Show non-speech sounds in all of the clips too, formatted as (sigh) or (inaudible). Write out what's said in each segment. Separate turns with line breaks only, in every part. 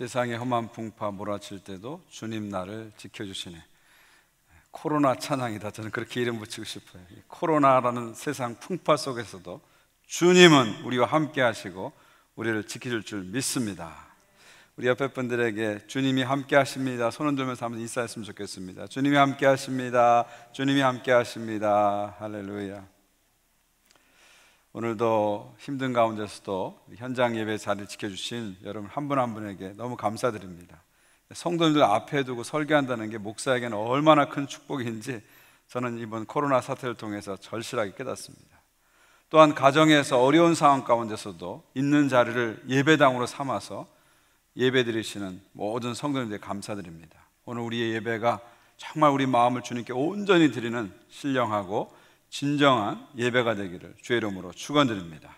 세상의 험한 풍파 몰아칠 때도 주님 나를 지켜주시네. 코로나 찬양이다. 저는 그렇게 이름 붙이고 싶어요. 코로나라는 세상 풍파 속에서도 주님은 우리와 함께 하시고 우리를 지켜줄 줄 믿습니다. 우리 옆에 분들에게 주님이 함께 하십니다. 손을 들면서 한번 인사했으면 좋겠습니다. 주님이 함께 하십니다. 주님이 함께 하십니다. 할렐루야. 오늘도 힘든 가운데서도 현장 예배 자리를 지켜주신 여러분 한 분한 한 분에게 너무 감사드립니다. 성도님들 앞에 두고 설교한다는 게 목사에게는 얼마나 큰 축복인지 저는 이번 코로나 사태를 통해서 절실하게 깨닫습니다. 또한 가정에서 어려운 상황 가운데서도 있는 자리를 예배당으로 삼아서 예배드리시는 모든 성도님들 감사드립니다. 오늘 우리의 예배가 정말 우리 마음을 주님께 온전히 드리는 신령하고 진정한 예배가 되기를 주의 이름으로 축원드립니다.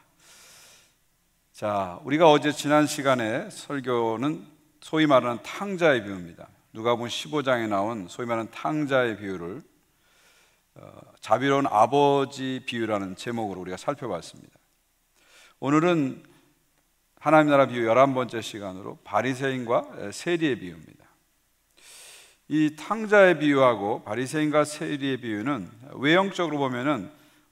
자, 우리가 어제 지난 시간에 설교는 소위 말하는 탕자의 비유입니다. 누가복음 15장에 나온 소위 말하는 탕자의 비유를 어, 자비로운 아버지 비유라는 제목으로 우리가 살펴봤습니다. 오늘은 하나님 나라 비유 11번째 시간으로 바리새인과 세리의 비유입니다. 이 탕자의 비유하고 바리새인과 세리의 비유는 외형적으로 보면은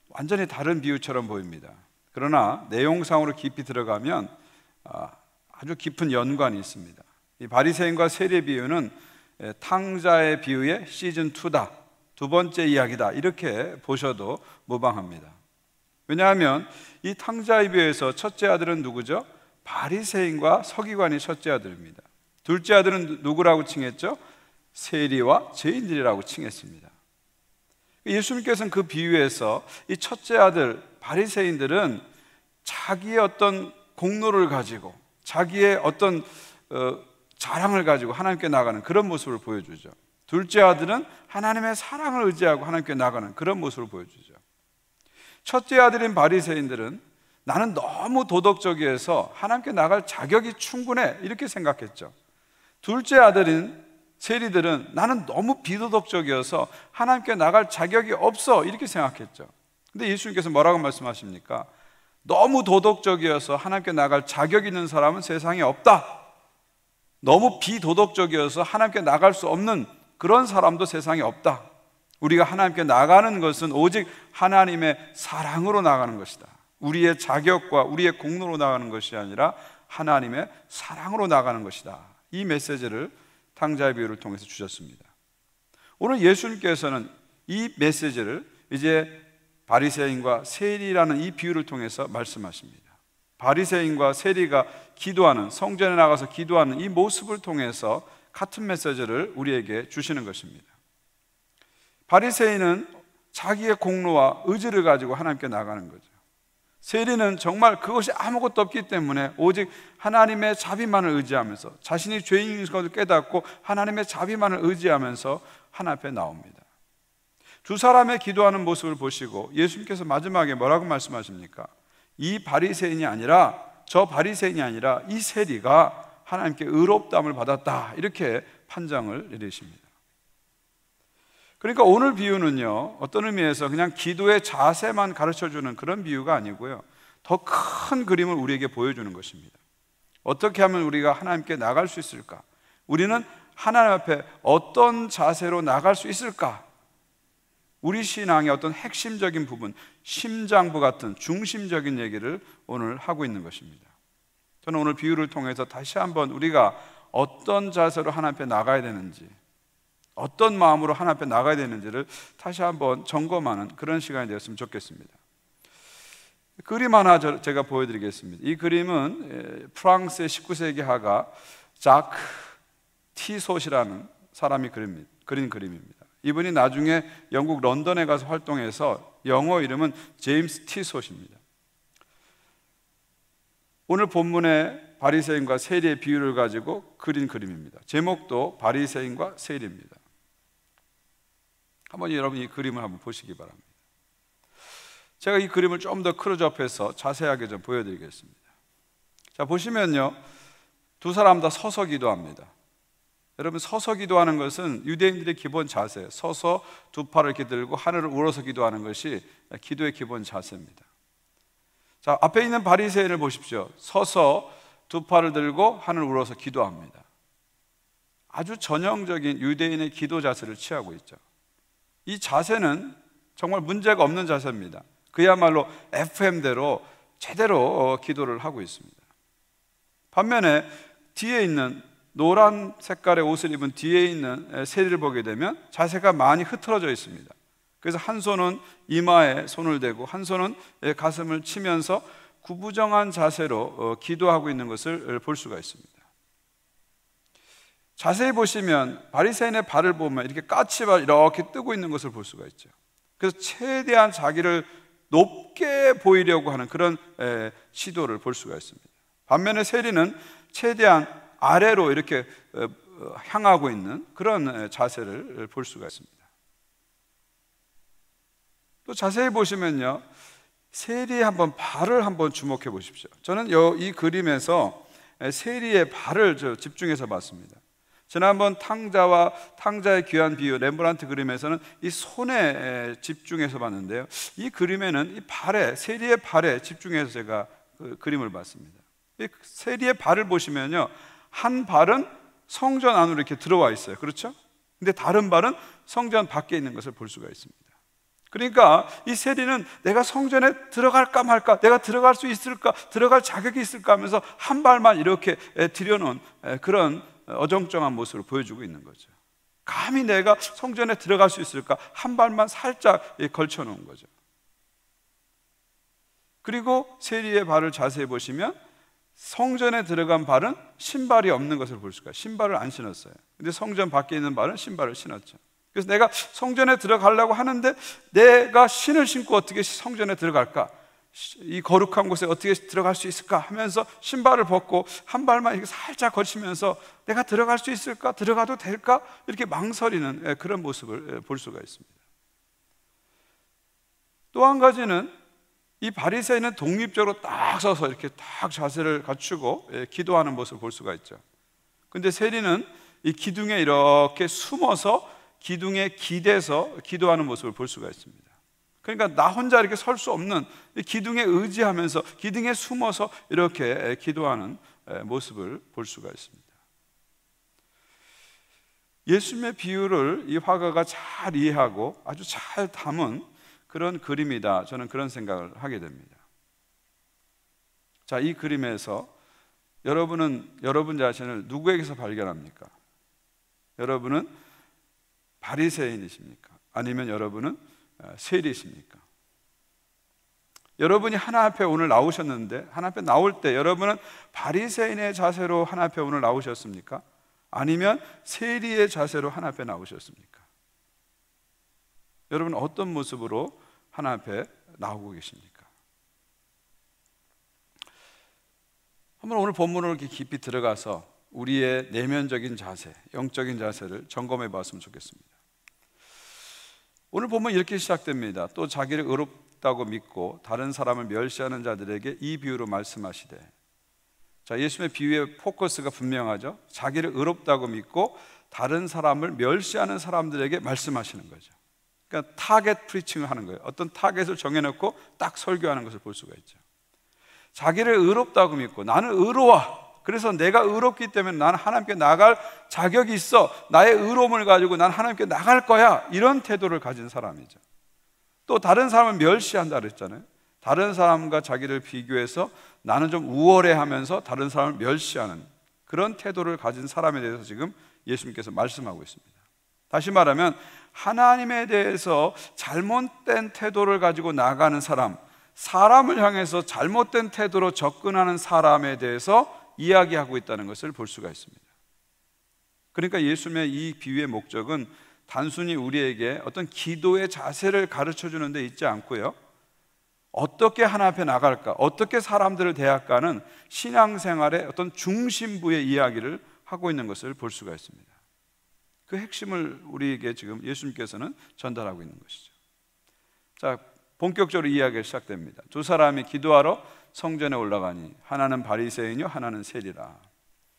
완전히 다른 비유처럼 보입니다. 그러나 내용상으로 깊이 들어가면 아, 아주 깊은 연관이 있습니다. 이 바리새인과 세리의 비유는 탕자의 비유의 시즌 2다. 두 번째 이야기다. 이렇게 보셔도 무방합니다. 왜냐하면 이 탕자의 비유에서 첫째 아들은 누구죠? 바리새인과 서기관이 첫째 아들입니다. 둘째 아들은 누구라고 칭했죠? 세리와 죄인들이라고 칭했습니다. 예수님께서는 그 비유에서 이 첫째 아들 바리새인들은 자기의 어떤 공로를 가지고 자기의 어떤 어, 자랑을 가지고 하나님께 나가는 그런 모습을 보여주죠. 둘째 아들은 하나님의 사랑을 의지하고 하나님께 나가는 그런 모습을 보여주죠. 첫째 아들인 바리새인들은 나는 너무 도덕적이어서 하나님께 나갈 자격이 충분해 이렇게 생각했죠. 둘째 아들인 세리들은 나는 너무 비도덕적이어서 하나님께 나갈 자격이 없어 이렇게 생각했죠. 근데 예수님께서 뭐라고 말씀하십니까? 너무 도덕적이어서 하나님께 나갈 자격 있는 사람은 세상에 없다. 너무 비도덕적이어서 하나님께 나갈 수 없는 그런 사람도 세상에 없다. 우리가 하나님께 나가는 것은 오직 하나님의 사랑으로 나가는 것이다. 우리의 자격과 우리의 공로로 나가는 것이 아니라 하나님의 사랑으로 나가는 것이다. 이 메시지를 탕자의 비유를 통해서 주셨습니다. 오늘 예수님께서는 이 메시지를 이제 바리새인과 세리라는 이 비유를 통해서 말씀하십니다. 바리새인과 세리가 기도하는 성전에 나가서 기도하는 이 모습을 통해서 같은 메시지를 우리에게 주시는 것입니다. 바리새인은 자기의 공로와 의지를 가지고 하나님께 나가는 거죠. 세리는 정말 그것이 아무것도 없기 때문에 오직 하나님의 자비만을 의지하면서 자신이 죄인인 것을 깨닫고 하나님의 자비만을 의지하면서 하나 앞에 나옵니다. 두 사람의 기도하는 모습을 보시고 예수님께서 마지막에 뭐라고 말씀하십니까? 이 바리새인이 아니라 저 바리새인이 아니라 이 세리가 하나님께 의롭다함을 받았다 이렇게 판정을 내리십니다. 그러니까 오늘 비유는요, 어떤 의미에서 그냥 기도의 자세만 가르쳐 주는 그런 비유가 아니고요. 더 큰 그림을 우리에게 보여주는 것입니다. 어떻게 하면 우리가 하나님께 나갈 수 있을까? 우리는 하나님 앞에 어떤 자세로 나갈 수 있을까? 우리 신앙의 어떤 핵심적인 부분, 심장부 같은 중심적인 얘기를 오늘 하고 있는 것입니다. 저는 오늘 비유를 통해서 다시 한번 우리가 어떤 자세로 하나님 앞에 나가야 되는지, 어떤 마음으로 하나 앞에 나가야 되는지를 다시 한번 점검하는 그런 시간이 되었으면 좋겠습니다. 그림 하나 제가 보여드리겠습니다. 이 그림은 예, 프랑스의 19세기 하가 자크 티솥이라는 사람이 그립니다. 그린 그림입니다. 이분이 나중에 영국 런던에 가서 활동해서 영어 이름은 제임스 티솥입니다. 오늘 본문의 바리새인과 세리의 비유를 가지고 그린 그림입니다. 제목도 바리새인과 세리입니다. 한번 여러분 이 그림을 한번 보시기 바랍니다. 제가 이 그림을 좀 더 크로즈업해서 자세하게 좀 보여드리겠습니다. 자 보시면요, 두 사람 다 서서 기도합니다. 여러분 서서 기도하는 것은 유대인들의 기본 자세, 서서 두 팔을 이렇게 들고 하늘을 우러서 기도하는 것이 기도의 기본 자세입니다. 자 앞에 있는 바리새인을 보십시오. 서서 두 팔을 들고 하늘 우러서 기도합니다. 아주 전형적인 유대인의 기도 자세를 취하고 있죠. 이 자세는 정말 문제가 없는 자세입니다. 그야말로 FM대로 제대로 어, 기도를 하고 있습니다. 반면에 뒤에 있는 노란 색깔의 옷을 입은 뒤에 있는 세리를 보게 되면 자세가 많이 흐트러져 있습니다. 그래서 한 손은 이마에 손을 대고 한 손은 가슴을 치면서 구부정한 자세로 어, 기도하고 있는 것을 볼 수가 있습니다. 자세히 보시면 바리새인의 발을 보면 이렇게 까치발 이렇게 뜨고 있는 것을 볼 수가 있죠. 그래서 최대한 자기를 높게 보이려고 하는 그런 에, 시도를 볼 수가 있습니다. 반면에 세리는 최대한 아래로 이렇게 에, 어, 향하고 있는 그런 자세를 볼 수가 있습니다. 또 자세히 보시면요. 세리의 한번 발을 한번 주목해 보십시오. 저는 이 그림에서 세리의 발을 집중해서 봤습니다. 지난번 탕자와 탕자의 귀한 비유 렘브란트 그림에서는 이 손에 집중해서 봤는데요. 이 그림에는 이 발에 세리의 발에 집중해서 제가 그 그림을 봤습니다. 세리의 발을 보시면요. 한 발은 성전 안으로 이렇게 들어와 있어요. 그렇죠? 근데 다른 발은 성전 밖에 있는 것을 볼 수가 있습니다. 그러니까 이 세리는 내가 성전에 들어갈까 말까, 내가 들어갈 수 있을까, 들어갈 자격이 있을까 하면서 한 발만 이렇게 들여놓은 그런 어정쩡한 모습을 보여주고 있는 거죠. 감히 내가 성전에 들어갈 수 있을까? 한 발만 살짝 걸쳐 놓은 거죠. 그리고 세리의 발을 자세히 보시면 성전에 들어간 발은 신발이 없는 것을 볼 수가. 신발을 안 신었어요. 근데 성전 밖에 있는 발은 신발을 신었죠. 그래서 내가 성전에 들어가려고 하는데 내가 신을 신고 어떻게 성전에 들어갈까? 이 거룩한 곳에 어떻게 들어갈 수 있을까 하면서 신발을 벗고 한 발만 이렇게 살짝 걸치면서 내가 들어갈 수 있을까? 들어가도 될까? 이렇게 망설이는 예, 그런 모습을 예, 볼 수가 있습니다. 또 한 가지는 이 바리새인은 독립적으로 딱 서서 이렇게 딱 자세를 갖추고 예, 기도하는 모습을 볼 수가 있죠. 근데 세리는 이 기둥에 이렇게 숨어서 기둥에 기대서 기도하는 모습을 볼 수가 있습니다. 그러니까 나 혼자 이렇게 설 수 없는 기둥에 의지하면서 기둥에 숨어서 이렇게 기도하는 모습을 볼 수가 있습니다. 예수님의 비유를 이 화가가 잘 이해하고 아주 잘 담은 그런 그림이다. 저는 그런 생각을 하게 됩니다. 자, 이 그림에서 여러분은 여러분 자신을 누구에게서 발견합니까? 여러분은 바리새인이십니까? 아니면 여러분은 어, 세리십니까? 여러분이 하나 앞에 오늘 나오셨는데 하나 앞에 나올 때 여러분은 바리새인의 자세로 하나 앞에 오늘 나오셨습니까? 아니면 세리의 자세로 하나 앞에 나오셨습니까? 여러분 어떤 모습으로 하나 앞에 나오고 계십니까? 한번 오늘 본문으 이렇게 깊이 들어가서 우리의 내면적인 자세, 영적인 자세를 점검해 봤으면 좋겠습니다. 오늘 보면 이렇게 시작됩니다. 또 자기를 의롭다고 믿고 다른 사람을 멸시하는 자들에게 이 비유로 말씀하시되. 자, 예수님의 비유의 포커스가 분명하죠. 자기를 의롭다고 믿고 다른 사람을 멸시하는 사람들에게 말씀하시는 거죠. 그러니까 타겟 프리칭을 하는 거예요. 어떤 타겟을 정해놓고 딱 설교하는 것을 볼 수가 있죠. 자기를 의롭다고 믿고 나는 의로워. 그래서 내가 의롭기 때문에 나는 하나님께 나갈 자격이 있어. 나의 의로움을 가지고 난 하나님께 나갈 거야. 이런 태도를 가진 사람이죠. 또 다른 사람은 멸시한다 그랬잖아요. 다른 사람과 자기를 비교해서 나는 좀 우월해 하면서 다른 사람을 멸시하는 그런 태도를 가진 사람에 대해서 지금 예수님께서 말씀하고 있습니다. 다시 말하면 하나님에 대해서 잘못된 태도를 가지고 나가는 사람, 사람을 향해서 잘못된 태도로 접근하는 사람에 대해서 이야기하고 있다는 것을 볼 수가 있습니다. 그러니까 예수님의 이 비유의 목적은 단순히 우리에게 어떤 기도의 자세를 가르쳐 주는 데 있지 않고요. 어떻게 하나 앞에 나갈까, 어떻게 사람들을 대할까는 신앙생활의 어떤 중심부의 이야기를 하고 있는 것을 볼 수가 있습니다. 그 핵심을 우리에게 지금 예수님께서는 전달하고 있는 것이죠. 자, 본격적으로 이야기가 시작됩니다. 두 사람이 기도하러 성전에 올라가니 하나는 바리새인이요 하나는 세리라.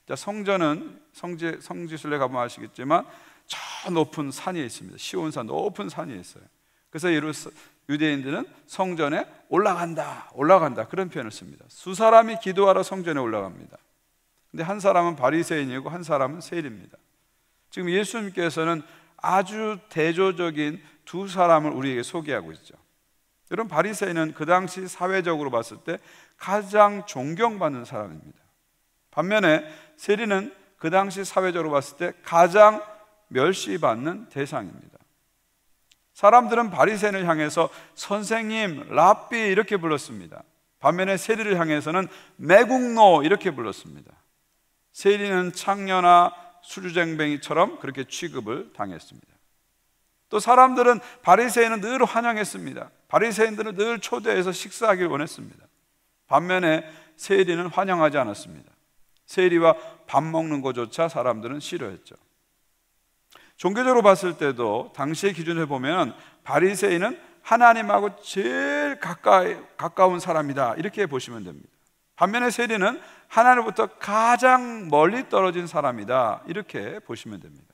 자 성전은 성지 성지순례 가보면 아시겠지만 저 높은 산이 있습니다. 시온산 높은 산이 있어요. 그래서 예루스 유대인들은 성전에 올라간다, 올라간다 그런 표현을 씁니다. 수 사람이 기도하러 성전에 올라갑니다. 근데 한 사람은 바리새인이고 한 사람은 세일입니다. 지금 예수님께서는 아주 대조적인 두 사람을 우리에게 소개하고 있죠. 여러분 바리새인은 그 당시 사회적으로 봤을 때 가장 존경받는 사람입니다. 반면에 세리는 그 당시 사회적으로 봤을 때 가장 멸시받는 대상입니다. 사람들은 바리새인을 향해서 선생님, 랍비 이렇게 불렀습니다. 반면에 세리를 향해서는 매국노 이렇게 불렀습니다. 세리는 창녀나 수주쟁뱅이처럼 그렇게 취급을 당했습니다. 또 사람들은 바리새인은 늘 환영했습니다. 바리새인들은 늘 초대해서 식사하길 원했습니다. 반면에 세리는 환영하지 않았습니다. 세리와 밥 먹는 것조차 사람들은 싫어했죠. 종교적으로 봤을 때도 당시의 기준을 보면 바리새인은 하나님하고 제일 가까이, 가까운 사람이다 이렇게 보시면 됩니다. 반면에 세리는 하나님부터 가장 멀리 떨어진 사람이다 이렇게 보시면 됩니다.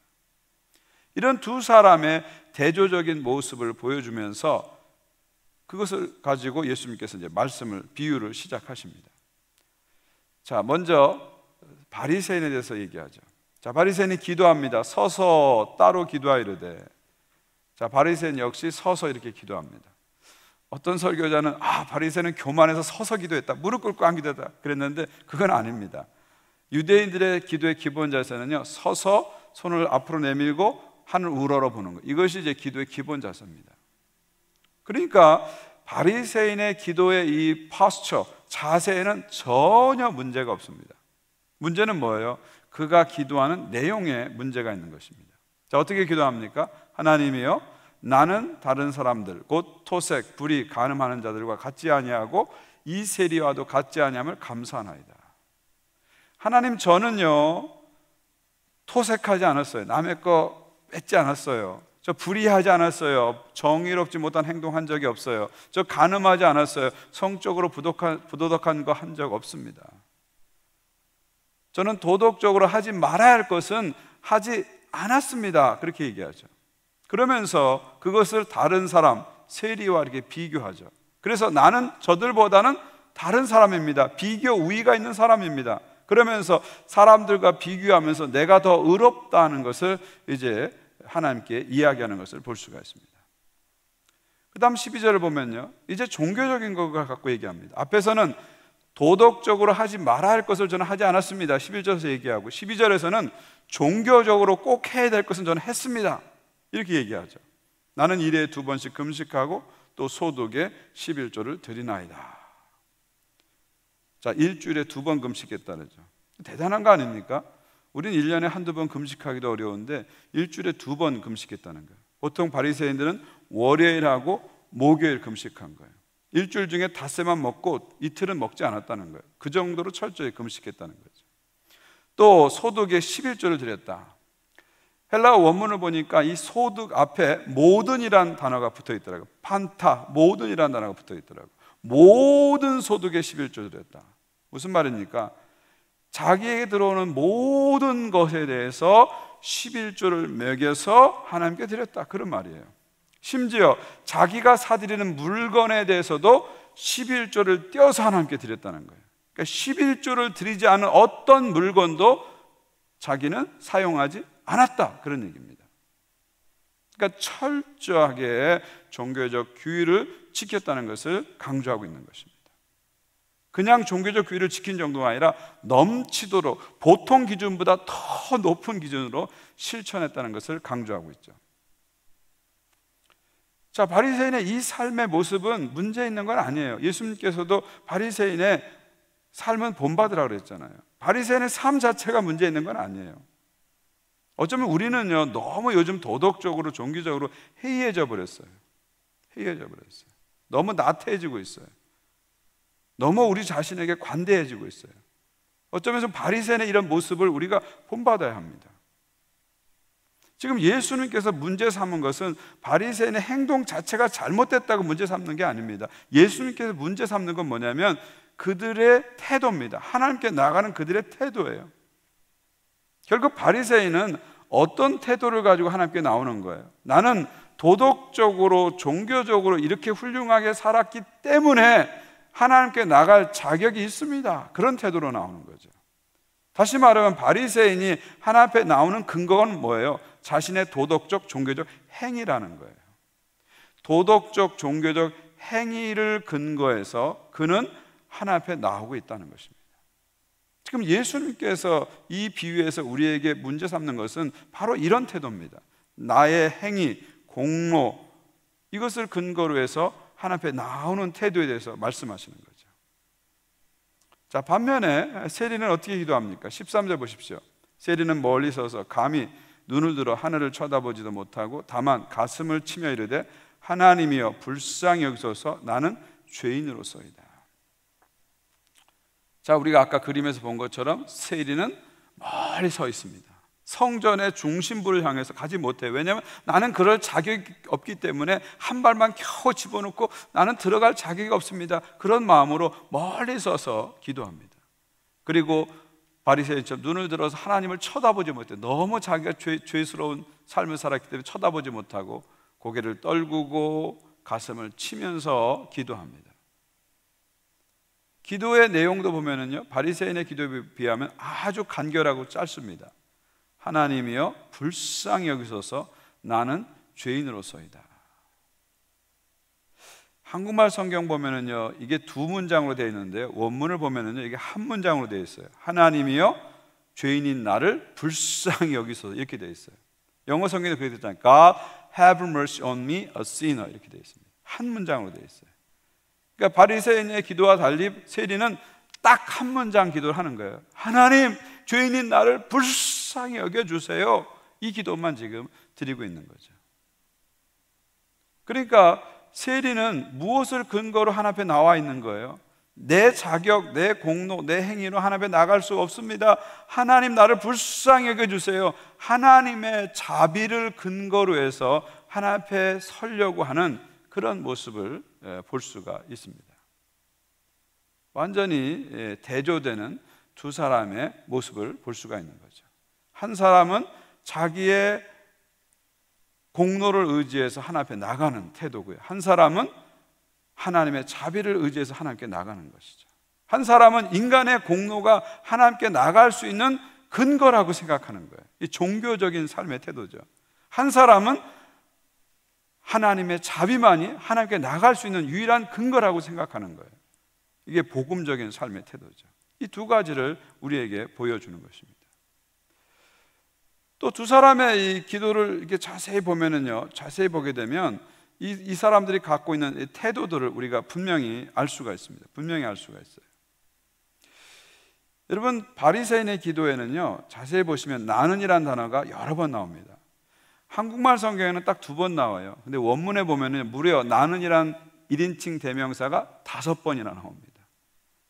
이런 두 사람의 대조적인 모습을 보여주면서 그것을 가지고 예수님께서 이제 말씀을 비유를 시작하십니다. 자, 먼저 바리새인에 대해서 얘기하죠. 자, 바리새인이 기도합니다. 서서 따로 기도하이르되. 자, 바리새인 역시 서서 이렇게 기도합니다. 어떤 설교자는 아, 바리새인은 교만해서 서서 기도했다. 무릎 꿇고 안 기도했다. 그랬는데 그건 아닙니다. 유대인들의 기도의 기본 자세는요. 서서 손을 앞으로 내밀고 하늘 우러러 보는 거. 이것이 이제 기도의 기본 자세입니다. 그러니까 바리새인의 기도의 이 파스처, 자세에는 전혀 문제가 없습니다. 문제는 뭐예요? 그가 기도하는 내용에 문제가 있는 것입니다. 자, 어떻게 기도합니까? 하나님이요. 나는 다른 사람들 곧 토색, 불이 간음하는 자들과 같지 아니하고 이 세리와도 같지 아니함을 감사하나이다. 하나님 저는요. 토색하지 않았어요. 남의 거 뺏지 않았어요. 저 불의하지 않았어요. 정의롭지 못한 행동한 적이 없어요. 저가늠하지 않았어요. 성적으로 부독한, 부도덕한 거 한 적 없습니다. 저는 도덕적으로 하지 말아야 할 것은 하지 않았습니다. 그렇게 얘기하죠. 그러면서 그것을 다른 사람, 세리와 이렇게 비교하죠. 그래서 나는 저들보다는 다른 사람입니다. 비교 우위가 있는 사람입니다. 그러면서 사람들과 비교하면서 내가 더 의롭다는 것을 이제 하나님께 이야기하는 것을 볼 수가 있습니다. 그 다음 12절을 보면요. 이제 종교적인 것을 갖고 얘기합니다. 앞에서는 도덕적으로 하지 말아야 할 것을 저는 하지 않았습니다. 11절에서 얘기하고 12절에서는 종교적으로 꼭 해야 될 것은 저는 했습니다. 이렇게 얘기하죠. 나는 일에 두 번씩 금식하고 또 소독에 11조를 드리나이다. 자, 일주일에 두 번 금식했다그죠. 대단한 거 아닙니까? 우리는 1년에 한두 번 금식하기도 어려운데 일주일에 두 번 금식했다는 거예요. 보통 바리새인들은 월요일하고 목요일 금식한 거예요. 일주일 중에 닷새만 먹고 이틀은 먹지 않았다는 거예요. 그 정도로 철저히 금식했다는 거죠. 또 소득의 11조를 드렸다. 헬라 원문을 보니까 이 소득 앞에 모든이란 단어가 붙어 있더라고. 요 판타, 모든이란 단어가 붙어 있더라고. 요 모든 소득의 11조를 드렸다 무슨 말입니까? 자기에게 들어오는 모든 것에 대해서 11조를 매겨서 하나님께 드렸다. 그런 말이에요. 심지어 자기가 사들이는 물건에 대해서도 11조를 떼어서 하나님께 드렸다는 거예요. 그러니까 11조를 드리지 않은 어떤 물건도 자기는 사용하지 않았다. 그런 얘기입니다. 그러니까 철저하게 종교적 규율을 지켰다는 것을 강조하고 있는 것입니다. 그냥 종교적 규율을 지킨 정도가 아니라 넘치도록 보통 기준보다 더 높은 기준으로 실천했다는 것을 강조하고 있죠. 자, 바리새인의 이 삶의 모습은 문제 있는 건 아니에요. 예수님께서도 바리새인의 삶은 본받으라 그랬잖아요. 바리새인의 삶 자체가 문제 있는 건 아니에요. 어쩌면 우리는요 너무 요즘 도덕적으로 종교적으로 해이해져 버렸어요. 해이해져 버렸어요. 너무 나태해지고 있어요. 너무 우리 자신에게 관대해지고 있어요. 어쩌면 바리새인의 이런 모습을 우리가 본받아야 합니다. 지금 예수님께서 문제 삼은 것은 바리새인의 행동 자체가 잘못됐다고 문제 삼는 게 아닙니다. 예수님께서 문제 삼는 건 뭐냐면 그들의 태도입니다. 하나님께 나가는 그들의 태도예요. 결국 바리새인은 어떤 태도를 가지고 하나님께 나오는 거예요. 나는 도덕적으로 종교적으로 이렇게 훌륭하게 살았기 때문에 하나님께 나갈 자격이 있습니다. 그런 태도로 나오는 거죠. 다시 말하면 바리새인이 하나 앞에 나오는 근거는 뭐예요? 자신의 도덕적 종교적 행위라는 거예요. 도덕적 종교적 행위를 근거해서 그는 하나 앞에 나오고 있다는 것입니다. 지금 예수님께서 이 비유에서 우리에게 문제 삼는 것은 바로 이런 태도입니다. 나의 행위, 공로 이것을 근거로 해서 하나님 앞에 나오는 태도에 대해서 말씀하시는 거죠. 자, 반면에 세리는 어떻게 기도합니까? 13절 보십시오. 세리는 멀리 서서 감히 눈을 들어 하늘을 쳐다보지도 못하고 다만 가슴을 치며 이르되 하나님이여 불쌍히 여기소서 나는 죄인으로서이다. 자, 우리가 아까 그림에서 본 것처럼 세리는 멀리 서 있습니다. 성전의 중심부를 향해서 가지 못해. 요 왜냐하면 나는 그럴 자격이 없기 때문에 한 발만 겨우 집어넣고 나는 들어갈 자격이 없습니다. 그런 마음으로 멀리 서서 기도합니다. 그리고 바리새인처럼 눈을 들어서 하나님을 쳐다보지 못해. 너무 자기가 죄, 스러운 삶을 살았기 때문에 쳐다보지 못하고 고개를 떨구고 가슴을 치면서 기도합니다. 기도의 내용도 보면은요. 바리새인의 기도에 비하면 아주 간결하고 짧습니다. 하나님이여 불쌍히 여기소서 나는 죄인으로서이다. 한국말 성경 보면은요 이게 두 문장으로 되어 있는데 원문을 보면은요 이게 한 문장으로 되어 있어요. 하나님이여 죄인인 나를 불쌍히 여기소서 이렇게 되어 있어요. 영어 성경에 그렇게 되어 있잖아요. God have mercy on me, a sinner 이렇게 되어 있습니다. 한 문장으로 되어 있어요. 그러니까 바리새인의 기도와 달리 세리는 딱 한 문장 기도를 하는 거예요. 하나님 죄인인 나를 불쌍히 불쌍히 여겨주세요. 이 기도만 지금 드리고 있는 거죠. 그러니까 세리는 무엇을 근거로 하나 앞에 나와 있는 거예요? 내 자격, 내 공로, 내 행위로 하나 앞에 나갈 수 없습니다. 하나님 나를 불쌍히 여겨주세요. 하나님의 자비를 근거로 해서 하나 앞에 서려고 하는 그런 모습을 볼 수가 있습니다. 완전히 대조되는 두 사람의 모습을 볼 수가 있는 거예요. 한 사람은 자기의 공로를 의지해서 하나 앞에 나가는 태도고요. 한 사람은 하나님의 자비를 의지해서 하나님께 나가는 것이죠. 한 사람은 인간의 공로가 하나님께 나갈 수 있는 근거라고 생각하는 거예요. 이 종교적인 삶의 태도죠. 한 사람은 하나님의 자비만이 하나님께 나갈 수 있는 유일한 근거라고 생각하는 거예요. 이게 복음적인 삶의 태도죠. 이 두 가지를 우리에게 보여주는 것입니다. 또두 사람의 이 기도를 이렇게 자세히 보면은요, 자세히 보게 되면 이, 이 사람들이 갖고 있는 태도들을 우리가 분명히 알 수가 있습니다. 분명히 알 수가 있어요. 여러분 바리새인의 기도에는요 자세히 보시면 나는이란 단어가 여러 번 나옵니다. 한국말 성경에는 딱 두 번 나와요. 근데 원문에 보면은 무려 나는이란 1인칭 대명사가 다섯 번이나 나옵니다.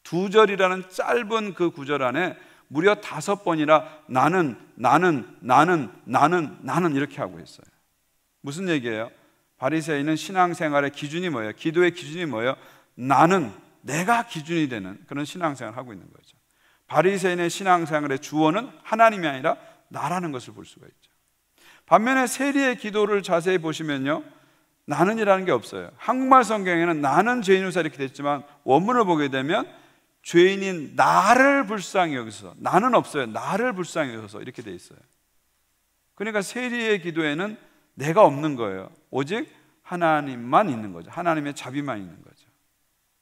두 절이라는 짧은 그 구절 안에 무려 다섯 번이나 나는, 나는, 나는, 나는, 나는 이렇게 하고 있어요. 무슨 얘기예요? 바리새인은 신앙생활의 기준이 뭐예요? 기도의 기준이 뭐예요? 나는 내가 기준이 되는 그런 신앙생활을 하고 있는 거죠. 바리새인의 신앙생활의 주어는 하나님이 아니라 나라는 것을 볼 수가 있죠. 반면에 세리의 기도를 자세히 보시면요. 나는이라는 게 없어요. 한국말 성경에는 나는 죄인 후사 이렇게 됐지만 원문을 보게 되면 죄인인 나를 불쌍히 여기서 나는 없어요. 나를 불쌍히 여기서 이렇게 돼 있어요. 그러니까 세리의 기도에는 내가 없는 거예요. 오직 하나님만 있는 거죠. 하나님의 자비만 있는 거죠.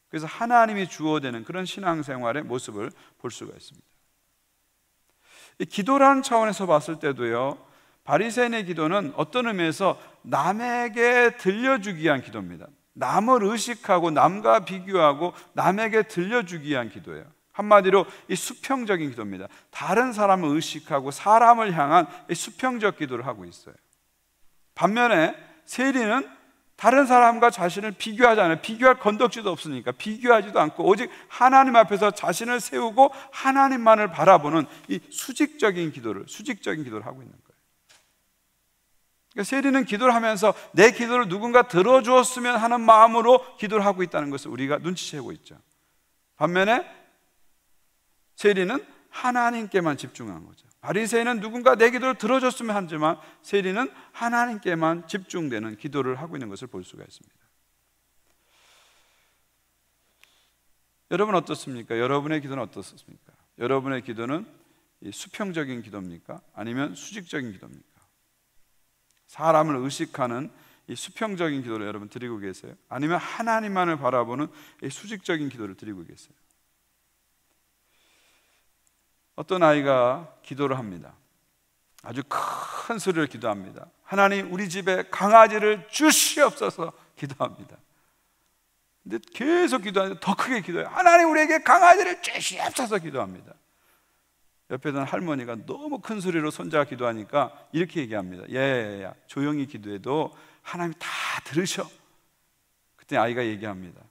그래서 하나님이 주어되는 그런 신앙생활의 모습을 볼 수가 있습니다. 기도라는 차원에서 봤을 때도요. 바리새인의 기도는 어떤 의미에서 남에게 들려주기 위한 기도입니다. 남을 의식하고 남과 비교하고 남에게 들려주기 위한 기도예요. 한마디로 이 수평적인 기도입니다. 다른 사람을 의식하고 사람을 향한 이 수평적 기도를 하고 있어요. 반면에 세리는 다른 사람과 자신을 비교하지 않아요. 비교할 건덕지도 없으니까 비교하지도 않고 오직 하나님 앞에서 자신을 세우고 하나님만을 바라보는 이 수직적인 기도를 수직적인 기도를 하고 있는 거예요. 그러니까 세리는 기도를 하면서 내 기도를 누군가 들어주었으면 하는 마음으로 기도를 하고 있다는 것을 우리가 눈치채고 있죠. 반면에 세리는 하나님께만 집중한 거죠. 바리새인은 누군가 내 기도를 들어줬으면 하지만 세리는 하나님께만 집중되는 기도를 하고 있는 것을 볼 수가 있습니다. 여러분 어떻습니까? 여러분의 기도는 어떻습니까? 여러분의 기도는 수평적인 기도입니까? 아니면 수직적인 기도입니까? 사람을 의식하는 이 수평적인 기도를 여러분 드리고 계세요? 아니면 하나님만을 바라보는 이 수직적인 기도를 드리고 계세요? 어떤 아이가 기도를 합니다. 아주 큰 소리를 기도합니다. 하나님 우리 집에 강아지를 주시옵소서 기도합니다. 근데 계속 기도하는데 더 크게 기도해요. 하나님 우리에게 강아지를 주시옵소서 기도합니다. 옆에 있는 할머니가 너무 큰 소리로 손자아 기도하니까 이렇게 얘기합니다. 예, 야 조용히 기도해도 하나님 다 들으셔. 그때 아이가 얘기합니다.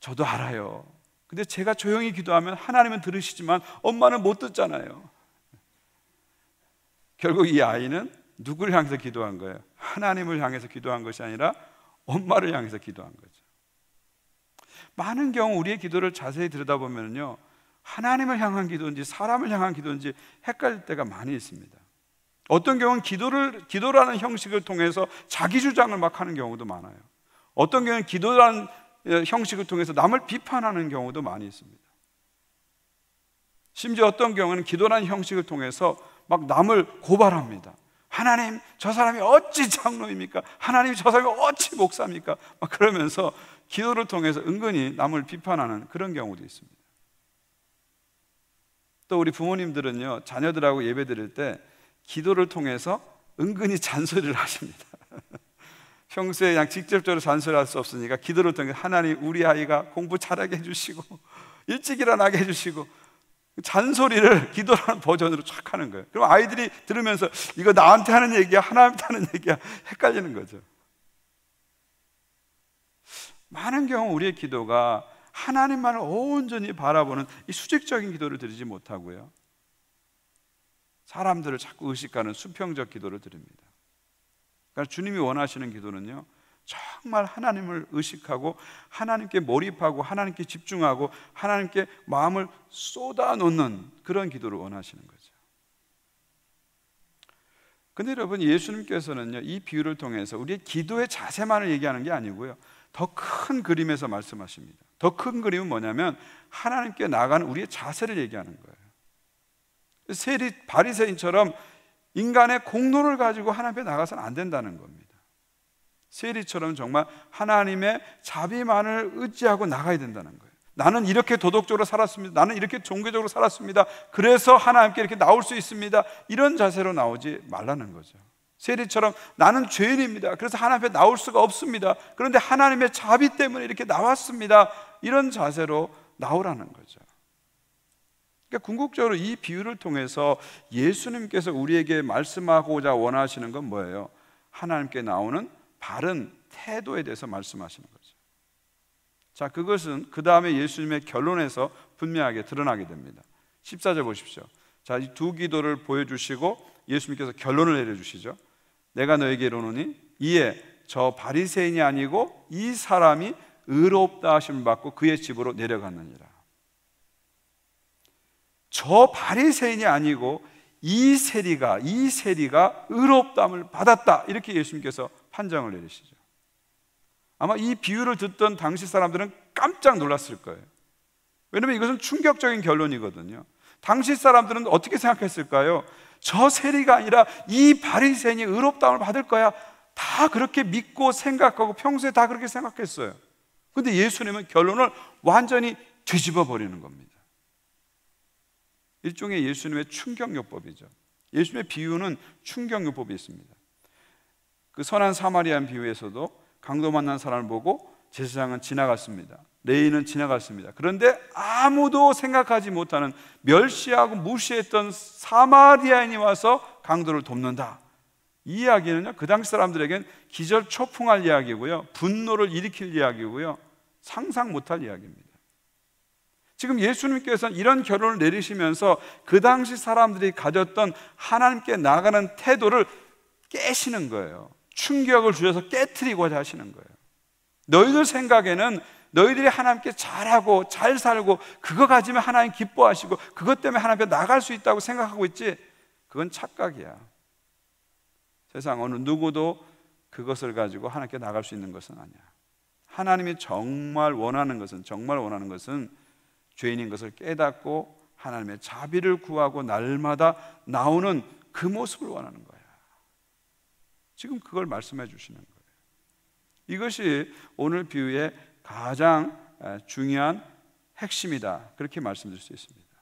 저도 알아요. 근데 제가 조용히 기도하면 하나님은 들으시지만 엄마는 못 듣잖아요. 결국 이 아이는 누구를 향해서 기도한 거예요? 하나님을 향해서 기도한 것이 아니라 엄마를 향해서 기도한 거죠. 많은 경우 우리의 기도를 자세히 들여다보면요. 하나님을 향한 기도인지 사람을 향한 기도인지 헷갈릴 때가 많이 있습니다. 어떤 경우는 기도를 기도라는 형식을 통해서 자기 주장을 막 하는 경우도 많아요. 어떤 경우는 기도라는 예, 형식을 통해서 남을 비판하는 경우도 많이 있습니다. 심지어 어떤 경우는 기도라는 형식을 통해서 막 남을 고발합니다. 하나님, 저 사람이 어찌 장로입니까? 하나님, 저 사람이 어찌 목사입니까? 막 그러면서 기도를 통해서 은근히 남을 비판하는 그런 경우도 있습니다. 또 우리 부모님들은요, 자녀들하고 예배 드릴 때 기도를 통해서 은근히 잔소리를 (laughs) 하십니다. 평소에 그냥 직접적으로 잔소리 할수 없으니까 기도를 통해 하나님 우리 아이가 공부 잘하게 해주시고 (laughs) 일찍 일어나게 해주시고 잔소리를 (laughs) 기도하는 버전으로 착 하는 거예요. 그럼 아이들이 들으면서 이거 나한테 하는 얘기야, 하나님한테 하는 얘기야 헷갈리는 거죠. 많은 경우 우리의 기도가 하나님만을 온전히 바라보는 이 수직적인 기도를 드리지 못하고요. 사람들을 자꾸 의식하는 수평적 기도를 드립니다. 그러니까 주님이 원하시는 기도는요. 정말 하나님을 의식하고 하나님께 몰입하고 하나님께 집중하고 하나님께 마음을 쏟아놓는 그런 기도를 원하시는 거죠. 근데 여러분 예수님께서는요. 이 비유를 통해서 우리의 기도의 자세만을 얘기하는 게 아니고요. 더 큰 그림에서 말씀하십니다. 더큰 그림은 뭐냐면 하나님께 나가는 우리의 자세를 얘기하는 거예요. 세리 바리새인처럼 인간의 공로를 가지고 하나님 앞에 나가서는 안 된다는 겁니다. 세리처럼 정말 하나님의 자비만을 의지하고 나가야 된다는 거예요. 나는 이렇게 도덕적으로 살았습니다. 나는 이렇게 종교적으로 살았습니다. 그래서 하나님께 이렇게 나올 수 있습니다. 이런 자세로 나오지 말라는 거죠. 세리처럼 나는 죄인입니다. 그래서 하나님 앞에 나올 수가 없습니다. 그런데 하나님의 자비 때문에 이렇게 나왔습니다. 이런 자세로 나오라는 거죠. 그러니까 궁극적으로 이 비유를 통해서 예수님께서 우리에게 말씀하고자 원하시는 건 뭐예요? 하나님께 나오는 바른 태도에 대해서 말씀하시는 거죠. 자, 그것은 그 다음에 예수님의 결론에서 분명하게 드러나게 됩니다. 14절 보십시오. 자, 이 두 기도를 보여주시고 예수님께서 결론을 내려주시죠. 내가 너에게 이르노니 이에 저 바리새인이 아니고 이 사람이 의롭다 하심 받고 그의 집으로 내려갔느니라. 저 바리새인이 아니고 이 세리가 이 세리가 의롭다함을 받았다 이렇게 예수님께서 판정을 내리시죠. 아마 이 비유를 듣던 당시 사람들은 깜짝 놀랐을 거예요. 왜냐면 이것은 충격적인 결론이거든요. 당시 사람들은 어떻게 생각했을까요? 저 세리가 아니라 이 바리새인이 의롭다함을 받을 거야. 다 그렇게 믿고 생각하고 평소에 다 그렇게 생각했어요. 근데 예수님은 결론을 완전히 뒤집어 버리는 겁니다. 일종의 예수님의 충격요법이죠. 예수님의 비유는 충격요법이 있습니다. 그 선한 사마리안 비유에서도 강도 만난 사람을 보고 제사장은 지나갔습니다. 레이는 지나갔습니다. 그런데 아무도 생각하지 못하는 멸시하고 무시했던 사마리아인이 와서 강도를 돕는다. 이 이야기는요, 그 당시 사람들에겐 기절 초풍할 이야기고요, 분노를 일으킬 이야기고요, 상상 못할 이야기입니다. 지금 예수님께서는 이런 결론을 내리시면서 그 당시 사람들이 가졌던 하나님께 나가는 태도를 깨시는 거예요. 충격을 주셔서 깨뜨리고자 하시는 거예요. 너희들 생각에는 너희들이 하나님께 잘하고 잘 살고 그거 가지면 하나님 기뻐하시고 그것 때문에 하나님께 나갈 수 있다고 생각하고 있지. 그건 착각이야. 세상 어느 누구도 그것을 가지고 하나님께 나갈 수 있는 것은 아니야. 하나님이 정말 원하는 것은 정말 원하는 것은 죄인인 것을 깨닫고 하나님의 자비를 구하고 날마다 나오는 그 모습을 원하는 거야. 지금 그걸 말씀해 주시는 거예요. 이것이 오늘 비유의 가장 중요한 핵심이다. 그렇게 말씀드릴 수 있습니다.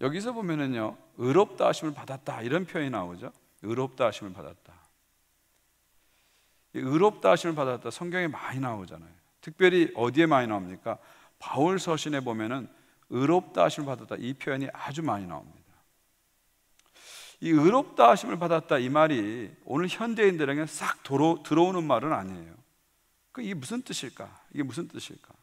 여기서 보면은요. 의롭다 하심을 받았다 이런 표현이 나오죠. 의롭다 하심을 받았다. 의롭다 하심을 받았다 성경에 많이 나오잖아요. 특별히 어디에 많이 나옵니까? 바울 서신에 보면은 의롭다 하심을 받았다 이 표현이 아주 많이 나옵니다. 이 의롭다 하심을 받았다 이 말이 오늘 현대인들에게 싹 도로, 들어오는 말은 아니에요. 그 이게 무슨 뜻일까? 이게 무슨 뜻일까?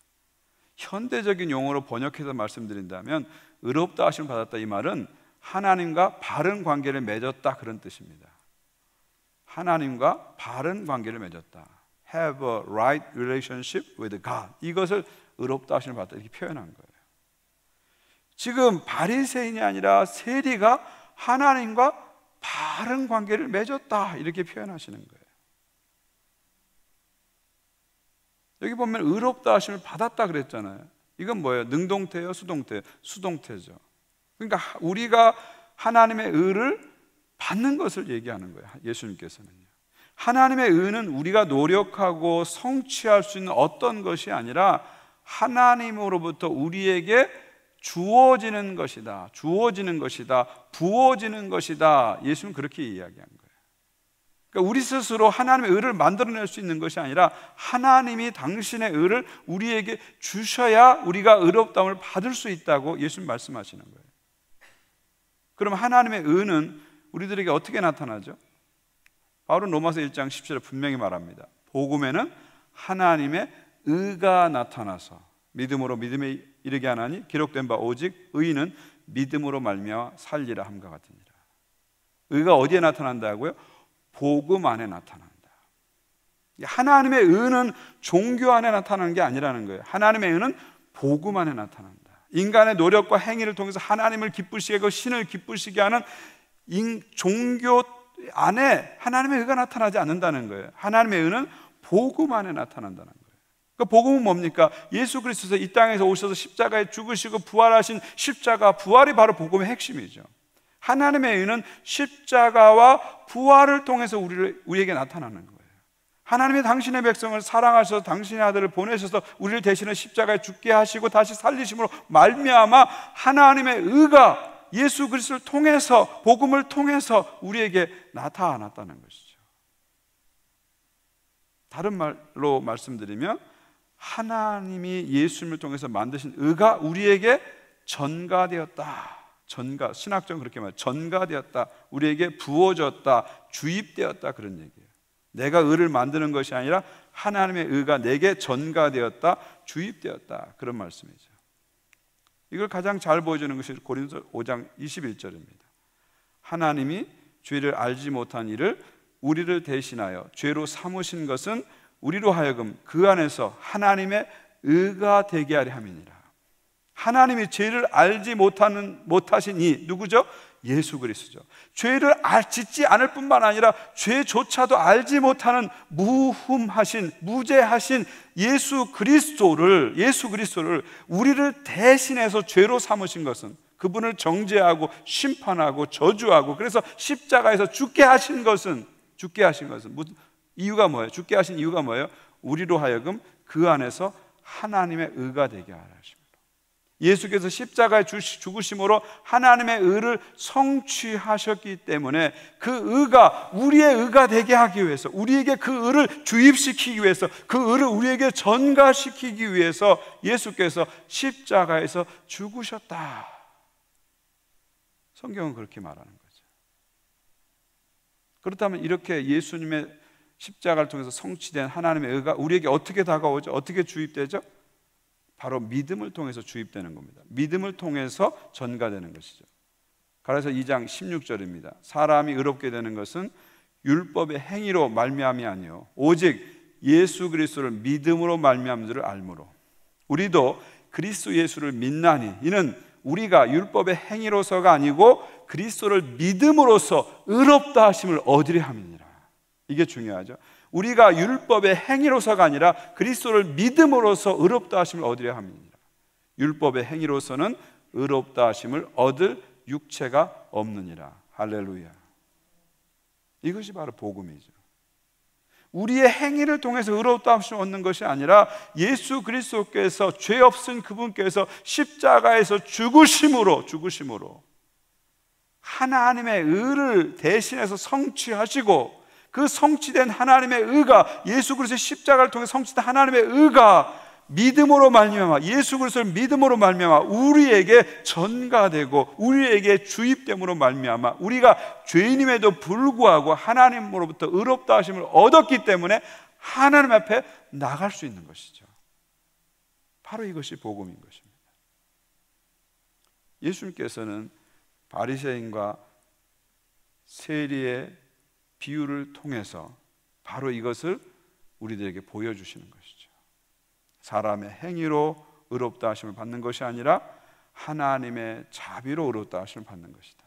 현대적인 용어로 번역해서 말씀드린다면 의롭다 하심을 받았다 이 말은 하나님과 바른 관계를 맺었다 그런 뜻입니다. 하나님과 바른 관계를 맺었다. Have a right relationship with God. 이것을 의롭다 하심을 받다 이렇게 표현한 거예요. 지금 바리새인이 아니라 세리가 하나님과 바른 관계를 맺었다 이렇게 표현하시는 거예요. 여기 보면 의롭다 하심을 받았다 그랬잖아요. 이건 뭐예요? 능동태요, 수동태? 수동태죠. 그러니까 우리가 하나님의 의를 받는 것을 얘기하는 거예요. 예수님께서는요. 하나님의 의는 우리가 노력하고 성취할 수 있는 어떤 것이 아니라 하나님으로부터 우리에게 주어지는 것이다. 주어지는 것이다. 부어지는 것이다. 예수는 그렇게 이야기한 거예요. 그러니까 우리 스스로 하나님의 의를 만들어낼 수 있는 것이 아니라 하나님이 당신의 의를 우리에게 주셔야 우리가 의롭다움을 받을 수 있다고 예수님 말씀하시는 거예요. 그럼 하나님의 은은 우리들에게 어떻게 나타나죠? 바울은 로마서 1장 10절에 분명히 말합니다. 복음에는 하나님의 의가 나타나서 믿음으로 믿음에 이르게 하나니 기록된 바 오직 의인 믿음으로 말미암아 살리라 함과 같으니라. 의가 어디에 나타난다고요? 복음 안에 나타난다. 하나님의 의는 종교 안에 나타나는 게 아니라는 거예요. 하나님의 의는 복음 안에 나타난다. 인간의 노력과 행위를 통해서 하나님을 기쁘시게 하고 신을 기쁘시게 하는 종교 안에 하나님의 의가 나타나지 않는다는 거예요. 하나님의 의는 복음 안에 나타난다는 거예요. 그 복음은 뭡니까? 예수 그리스도서 이 땅에서 오셔서 십자가에 죽으시고 부활하신 십자가 부활이 바로 복음의 핵심이죠. 하나님의 의는 십자가와 부활을 통해서 우리를 우리에게 나타나는 거예요. 하나님이 당신의 백성을 사랑하셔서 당신의 아들을 보내셔서 우리를 대신해 십자가에 죽게 하시고 다시 살리심으로 말미암아 하나님의 의가 예수 그리스도를 통해서 복음을 통해서 우리에게 나타났다는 것이죠. 다른 말로 말씀드리면 하나님이 예수님을 통해서 만드신 의가 우리에게 전가되었다. 전가 신학적으로 그렇게 말해 전가되었다. 우리에게 부어졌다. 주입되었다 그런 얘기. 내가 의를 만드는 것이 아니라 하나님의 의가 내게 전가되었다, 주입되었다. 그런 말씀이죠. 이걸 가장 잘 보여주는 것이 고린도 5장 21절입니다. 하나님이 죄를 알지 못한 이를 우리를 대신하여 죄로 삼으신 것은 우리로 하여금 그 안에서 하나님의 의가 되게 하리 함이니라. 하나님이 죄를 알지 못하는 못하신 이 누구죠? 예수 그리스죠. 죄를 짓지 않을 뿐만 아니라 죄조차도 알지 못하는 무흠하신, 무죄하신 예수 그리스도를, 예수 그리스도를 우리를 대신해서 죄로 삼으신 것은 그분을 정죄하고 심판하고 저주하고 그래서 십자가에서 죽게 하신 것은, 죽게 하신 것은, 이유가 뭐예요? 죽게 하신 이유가 뭐예요? 우리로 하여금 그 안에서 하나님의 의가 되게 하라 십니다 예수께서 십자가에 죽으심으로 하나님의 의를 성취하셨기 때문에 그 의가 우리의 의가 되게 하기 위해서 우리에게 그 의를 주입시키기 위해서 그 의를 우리에게 전가시키기 위해서 예수께서 십자가에서 죽으셨다. 성경은 그렇게 말하는 거죠. 그렇다면 이렇게 예수님의 십자가를 통해서 성취된 하나님의 의가 우리에게 어떻게 다가오죠? 어떻게 주입되죠? 바로 믿음을 통해서 주입되는 겁니다. 믿음을 통해서 전가되는 것이죠. 가라서 2장 16절입니다. 사람이 의롭게 되는 것은 율법의 행위로 말미암이 아니요 오직 예수 그리스도를 믿음으로 말미암들을 알므로 우리도 그리스도 예수를 믿나니 이는 우리가 율법의 행위로서가 아니고 그리스도를 믿음으로써 의롭다 하심을 얻으려 함이니라. 이게 중요하죠. 우리가 율법의 행위로서가 아니라 그리스도를 믿음으로서 의롭다 하심을 얻으려 합니다. 율법의 행위로서는 의롭다 하심을 얻을 육체가 없느니라. 할렐루야. 이것이 바로 복음이죠. 우리의 행위를 통해서 의롭다 하심을 얻는 것이 아니라 예수 그리스도께서 죄 없은 그분께서 십자가에서 죽으심으로 죽으심으로 하나님의 의를 대신해서 성취하시고 그 성취된 하나님의 의가 예수 그리스도의 십자가를 통해 성취된 하나님의 의가 믿음으로 말미암아 예수 그리스도를 믿음으로 말미암아 우리에게 전가되고 우리에게 주입됨으로 말미암아 우리가 죄인임에도 불구하고 하나님으로부터 의롭다 하심을 얻었기 때문에 하나님 앞에 나갈 수 있는 것이죠. 바로 이것이 복음인 것입니다. 예수님께서는 바리새인과 세리의 비유를 통해서 바로 이것을 우리들에게 보여주시는 것이죠. 사람의 행위로 의롭다 하심을 받는 것이 아니라 하나님의 자비로 의롭다 하심을 받는 것이다.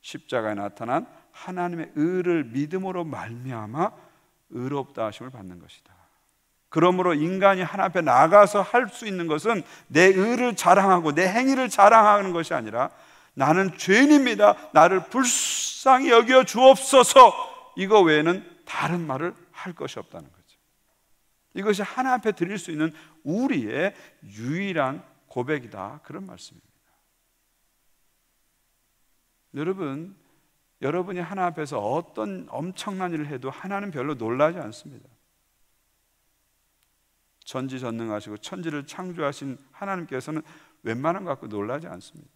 십자가에 나타난 하나님의 의를 믿음으로 말미암아 의롭다 하심을 받는 것이다. 그러므로 인간이 하나 앞에 나가서 할 수 있는 것은 내 의를 자랑하고 내 행위를 자랑하는 것이 아니라 나는 죄인입니다. 나를 불쌍히 여겨 주옵소서. 이거 외에는 다른 말을 할 것이 없다는 거죠. 이것이 하나 앞에 드릴 수 있는 우리의 유일한 고백이다. 그런 말씀입니다. 여러분, 여러분이 하나 앞에서 어떤 엄청난 일을 해도 하나는 별로 놀라지 않습니다. 전지전능하시고 천지를 창조하신 하나님께서는 웬만한 것 갖고 놀라지 않습니다.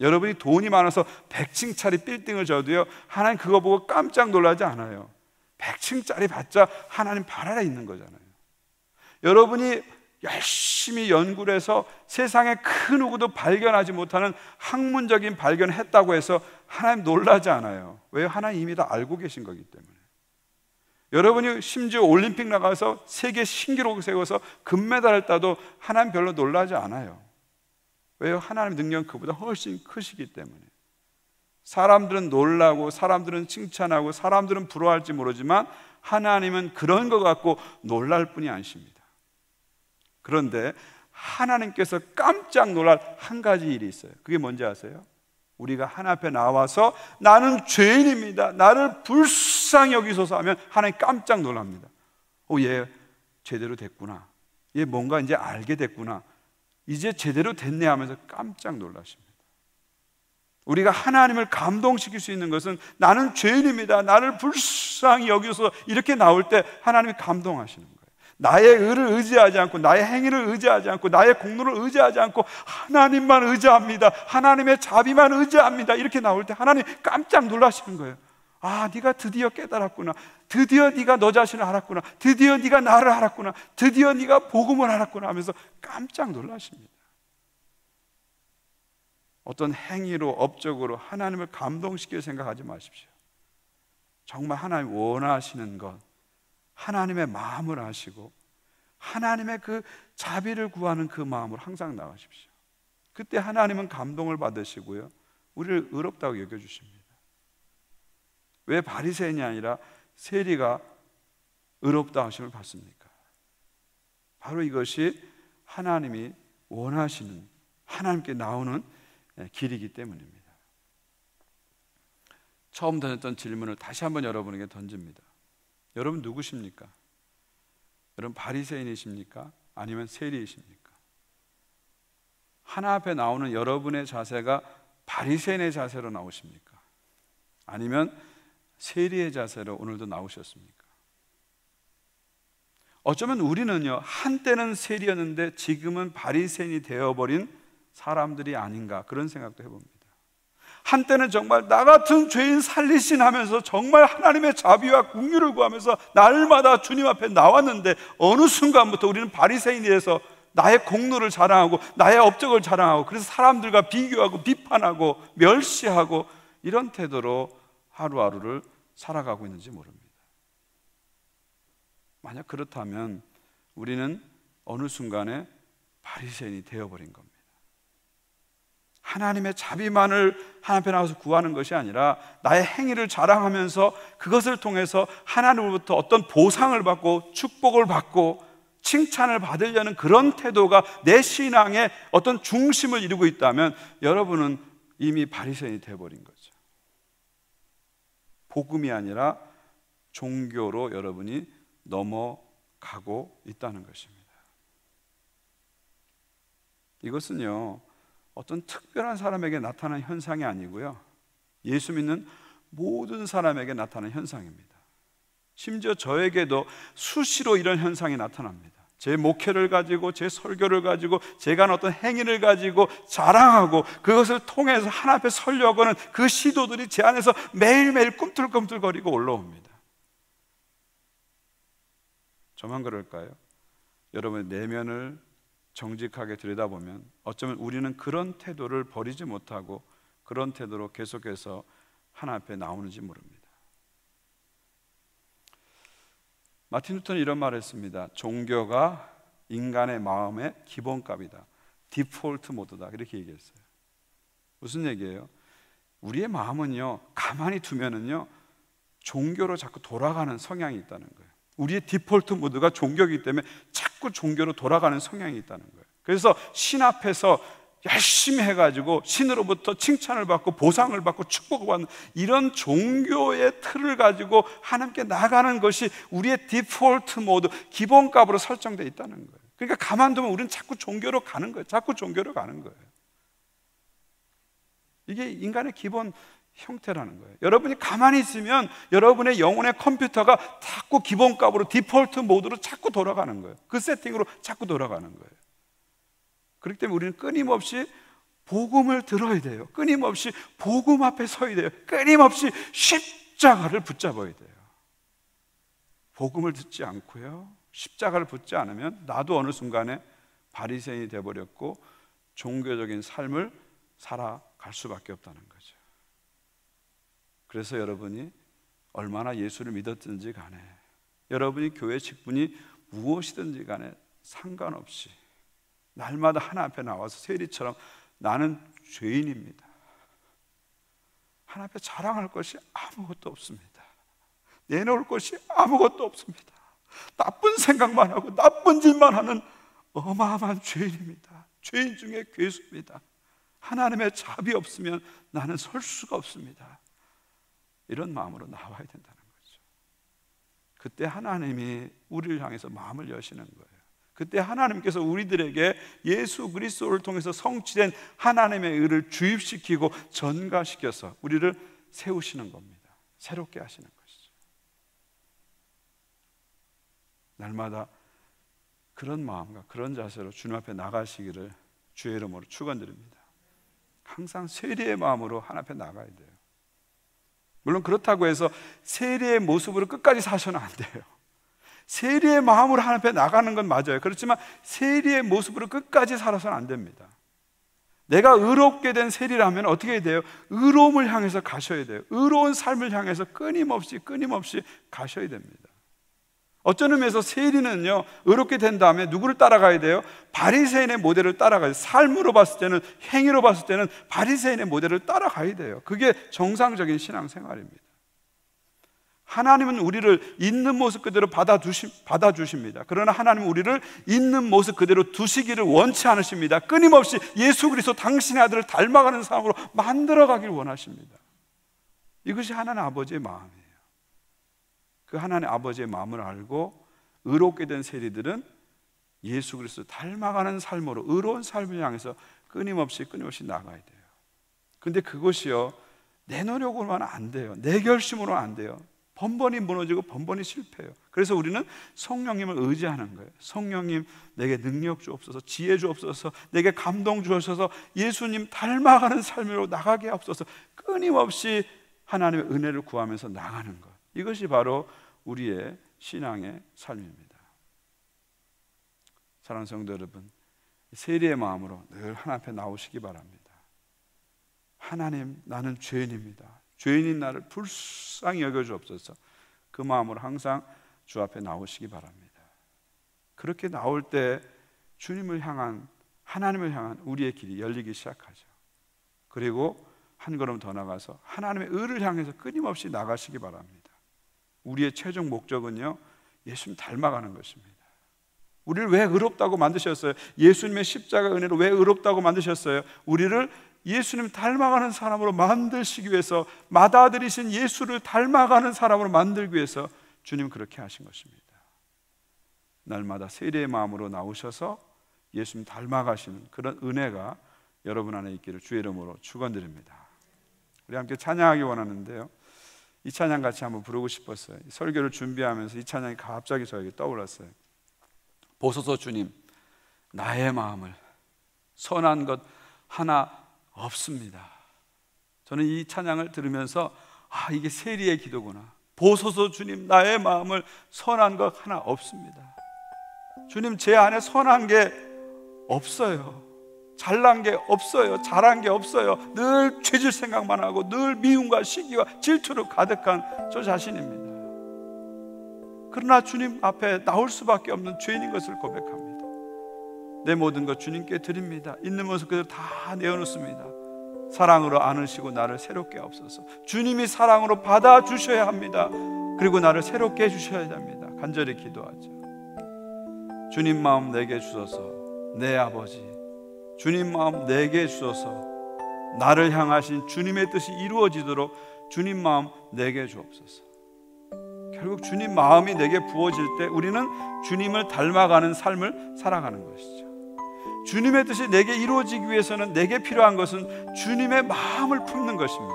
여러분이 돈이 많아서 100층짜리 빌딩을 져도요, 하나님 그거 보고 깜짝 놀라지 않아요. 100층짜리 받자 하나님 바라라 있는 거잖아요. 여러분이 열심히 연구를 해서 세상에 그 누구도 발견하지 못하는 학문적인 발견을 했다고 해서 하나님 놀라지 않아요. 왜? 하나님 이미 다 알고 계신 거기 때문에. 여러분이 심지어 올림픽 나가서 세계 신기록 을 세워서 금메달을 따도 하나님 별로 놀라지 않아요. 왜요? 하나님 의 능력 그보다 훨씬 크시기 때문에. 사람들은 놀라고 사람들은 칭찬하고 사람들은 부러워할지 모르지만 하나님은 그런 것 같고 놀랄 뿐이 아니십니다. 그런데 하나님께서 깜짝 놀랄 한 가지 일이 있어요. 그게 뭔지 아세요? 우리가 하나 앞에 나와서 나는 죄인입니다. 나를 불쌍히 여기소서 하면 하나님 깜짝 놀랍니다. 오, 어, 얘 제대로 됐구나. 얘 뭔가 이제 알게 됐구나. 이제 제대로 됐네 하면서 깜짝 놀라십니다. 우리가 하나님을 감동시킬 수 있는 것은 나는 죄인입니다. 나를 불쌍히 여기서 이렇게 나올 때 하나님이 감동하시는 거예요. 나의 의를 의지하지 않고 나의 행위를 의지하지 않고 나의 공로를 의지하지 않고 하나님만 의지합니다. 하나님의 자비만 의지합니다. 이렇게 나올 때 하나님 깜짝 놀라시는 거예요. 아, 네가 드디어 깨달았구나. 드디어 네가 너 자신을 알았구나. 드디어 네가 나를 알았구나. 드디어 네가 복음을 알았구나 하면서 깜짝 놀라십니다. 어떤 행위로 업적으로 하나님을 감동시킬 생각하지 마십시오. 정말 하나님 원하시는 것, 하나님의 마음을 아시고 하나님의 그 자비를 구하는 그 마음으로 항상 나가십시오. 그때 하나님은 감동을 받으시고요. 우리를 의롭다고 여겨 주십니다. 왜 바리새인이 아니라 세리가 의롭다 하심을 받습니까? 바로 이것이 하나님이 원하시는 하나님께 나오는 예, 길이기 때문입니다. 처음 던졌던 질문을 다시 한번 여러분에게 던집니다. 여러분 누구십니까? 여러분 바리새인이십니까? 아니면 세리이십니까? 하나 앞에 나오는 여러분의 자세가 바리새인의 자세로 나오십니까? 아니면 세리의 자세로 오늘도 나오셨습니까? 어쩌면 우리는요 한때는 세리였는데 지금은 바리새인이 되어버린 사람들이 아닌가 그런 생각도 해봅니다. 한때는 정말 나 같은 죄인 살리신 하면서 정말 하나님의 자비와 궁유를 구하면서 날마다 주님 앞에 나왔는데 어느 순간부터 우리는 바리새인이 돼서 나의 공로를 자랑하고 나의 업적을 자랑하고 그래서 사람들과 비교하고 비판하고 멸시하고 이런 태도로 하루하루를 살아가고 있는지 모릅니다. 만약 그렇다면 우리는 어느 순간에 바리새인이 되어버린 겁니다. 하나님의 자비만을 하나님 앞에 서 구하는 것이 아니라 나의 행위를 자랑하면서 그것을 통해서 하나님으로부터 어떤 보상을 받고 축복을 받고 칭찬을 받으려는 그런 태도가 내 신앙의 어떤 중심을 이루고 있다면 여러분은 이미 바리새인이 되어버린 거죠. 복음이 아니라 종교로 여러분이 넘어가고 있다는 것입니다. 이것은요, 어떤 특별한 사람에게 나타나 현상이 아니고요. 예수 믿는 모든 사람에게 나타나 현상입니다. 심지어 저에게도 수시로 이런 현상이 나타납니다. 제 목회를 가지고 제 설교를 가지고 제가 한 어떤 행위를 가지고 자랑하고 그것을 통해서 하나 앞에 설려고는 하그 시도들이 제 안에서 매일매일 꿈틀꿈틀거리고 올라옵니다. 저만 그럴까요? 여러분의 내면을 정직하게 들여다보면 어쩌면 우리는 그런 태도를 버리지 못하고 그런 태도로 계속해서 하나 앞에 나오는지 모릅니다. 마틴 루터는 이런 말을 했습니다. 종교가 인간의 마음의 기본값이다. 디폴트 모드다. 이렇게 얘기했어요. 무슨 얘기예요? 우리의 마음은요, 가만히 두면은요, 종교로 자꾸 돌아가는 성향이 있다는 거예요. 우리의 디폴트 모드가 종교이기 때문에 자꾸 종교로 돌아가는 성향이 있다는 거예요. 그래서 신 앞에서 열심히 해가지고 신으로부터 칭찬을 받고 보상을 받고 축복을 받는 이런 종교의 틀을 가지고 하나님께 나가는 것이 우리의 디폴트 모드 기본값으로 설정되어 있다는 거예요. 그러니까 가만두면 우리는 자꾸 종교로 가는 거예요. 자꾸 종교로 가는 거예요. 이게 인간의 기본 형태라는 거예요. 여러분이 가만히 있으면 여러분의 영혼의 컴퓨터가 자꾸 기본값으로 디폴트 모드로 자꾸 돌아가는 거예요. 그 세팅으로 자꾸 돌아가는 거예요. 그렇기 때문에 우리는 끊임없이 복음을 들어야 돼요. 끊임없이 복음 앞에 서야 돼요. 끊임없이 십자가를 붙잡아야 돼요. 복음을 듣지 않고요. 십자가를 붙지 않으면 나도 어느 순간에 바리새인이 돼 버렸고 종교적인 삶을 살아갈 수밖에 없다는 거죠. 그래서 여러분이 얼마나 예수를 믿었든지 간에 여러분이 교회 직분이 무엇이든지 간에 상관없이 날마다 하나 앞에 나와서 세리처럼 나는 죄인입니다. 하나 앞에 자랑할 것이 아무것도 없습니다. 내놓을 것이 아무것도 없습니다. 나쁜 생각만 하고 나쁜 짓만 하는 어마어마한 죄인입니다. 죄인 중에 괴수입니다. 하나님의 자비 없으면 나는 설 수가 없습니다. 이런 마음으로 나와야 된다는 거죠. 그때 하나님이 우리를 향해서 마음을 여시는 거예요. 그때 하나님께서 우리들에게 예수 그리스도를 통해서 성취된 하나님의 의를 주입시키고 전가시켜서 우리를 세우시는 겁니다. 새롭게 하시는 것이죠. 날마다 그런 마음과 그런 자세로 주님 앞에 나가시기를 주의 이름으로 축원드립니다. 항상 세리의 마음으로 하나님 앞에 나가야 돼요. 물론 그렇다고 해서 세리의 모습으로 끝까지 사셔는 안 돼요. 세리의 마음으로 하나님 앞에 나가는 건 맞아요. 그렇지만 세리의 모습으로 끝까지 살아서는 안 됩니다. 내가 의롭게 된 세리라면 어떻게 해야 돼요? 의로움을 향해서 가셔야 돼요. 의로운 삶을 향해서 끊임없이 끊임없이 가셔야 됩니다. 어떤 의미에서 세리는요 의롭게 된 다음에 누구를 따라가야 돼요? 바리새인의 모델을 따라가요 삶으로 봤을 때는 행위로 봤을 때는 바리새인의 모델을 따라가야 돼요. 그게 정상적인 신앙생활입니다. 하나님은 우리를 있는 모습 그대로 받아주시, 받아주십니다. 그러나 하나님은 우리를 있는 모습 그대로 두시기를 원치 않으십니다. 끊임없이 예수 그리스도 당신의 아들을 닮아가는 사람으로 만들어가길 원하십니다. 이것이 하나님 아버지의 마음이에요. 그 하나님 아버지의 마음을 알고 의롭게 된 세리들은 예수 그리스도 닮아가는 삶으로 의로운 삶을 향해서 끊임없이 끊임없이 나가야 돼요. 근데 그것이요 내 노력으로만 안 돼요. 내 결심으로 안 돼요. 번번이 무너지고 번번이 실패해요. 그래서 우리는 성령님을 의지하는 거예요. 성령님, 내게 능력 주옵소서, 지혜 주옵소서, 내게 감동 주옵소서, 예수님 닮아가는 삶으로 나가게 하옵소서, 끊임없이 하나님의 은혜를 구하면서 나가는 것. 이것이 바로 우리의 신앙의 삶입니다. 사랑하는 성도 여러분, 세리의 마음으로 늘 하나님 앞에 나오시기 바랍니다. 하나님, 나는 죄인입니다. 죄인인 나를 불쌍히 여겨주옵소서. 그 마음으로 항상 주 앞에 나오시기 바랍니다. 그렇게 나올 때 주님을 향한 하나님을 향한 우리의 길이 열리기 시작하죠. 그리고 한 걸음 더 나가서 하나님의 의를 향해서 끊임없이 나가시기 바랍니다. 우리의 최종 목적은요. 예수님 닮아가는 것입니다. 우리를 왜 의롭다고 만드셨어요? 예수님의 십자가 은혜로 왜 의롭다고 만드셨어요? 우리를 예수님 닮아가는 사람으로 만들시기 위해서 마다들이신 예수를 닮아가는 사람으로 만들기 위해서 주님 그렇게 하신 것입니다. 날마다 세례의 마음으로 나오셔서 예수님 닮아가시는 그런 은혜가 여러분 안에 있기를 주의 이름으로 축원드립니다. 우리 함께 찬양하기 원하는데요. 이 찬양 같이 한번 부르고 싶었어요. 설교를 준비하면서 이 찬양이 갑자기 저에게 떠올랐어요. 보소서 주님, 나의 마음을 선한 것 하나 없습니다. 저는 이 찬양을 들으면서 아, 이게 세리의 기도구나. 보소서 주님, 나의 마음을 선한 것 하나 없습니다. 주님, 제 안에 선한 게 없어요. 잘난 게 없어요. 잘한 게 없어요. 늘 죄질 생각만 하고 늘 미움과 시기와 질투로 가득한 저 자신입니다. 그러나 주님 앞에 나올 수밖에 없는 죄인인 것을 고백합니다. 내 모든 것 주님께 드립니다. 있는 모습 그대로 다 내어놓습니다. 사랑으로 안으시고 나를 새롭게 하옵서 주님이 사랑으로 받아 주셔야 합니다. 그리고 나를 새롭게 해 주셔야 합니다. 간절히 기도하죠. 주님 마음 내게 주소서. 내 아버지. 주님 마음 내게 주소서. 나를 향하신 주님의 뜻이 이루어지도록 주님 마음 내게 주옵소서. 결국 주님 마음이 내게 부어질 때 우리는 주님을 닮아가는 삶을 살아가는 것이죠. 주님의 뜻이 내게 이루어지기 위해서는 내게 필요한 것은 주님의 마음을 품는 것입니다.